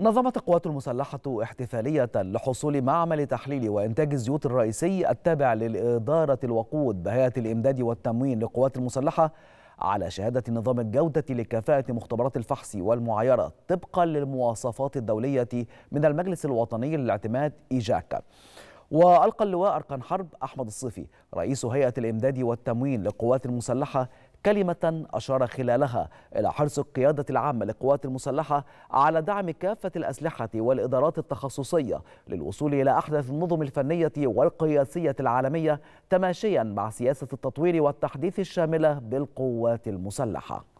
نظمت القوات المسلحة احتفالية لحصول معمل تحليل وإنتاج الزيوت الرئيسي التابع لإدارة الوقود بهيئة الإمداد والتموين للقوات المسلحة على شهادة نظام الجودة لكفاءة مختبرات الفحص والمعايرة طبقا للمواصفات الدولية من المجلس الوطني للاعتماد إيجاكا وألقى اللواء أركان حرب أحمد الصيفي رئيس هيئة الإمداد والتموين للقوات المسلحة كلمة أشار خلالها إلى حرص القيادة العامة للقوات المسلحة على دعم كافة الأسلحة والإدارات التخصصية للوصول إلى أحدث النظم الفنية والقياسية العالمية تماشيا مع سياسة التطوير والتحديث الشاملة بالقوات المسلحة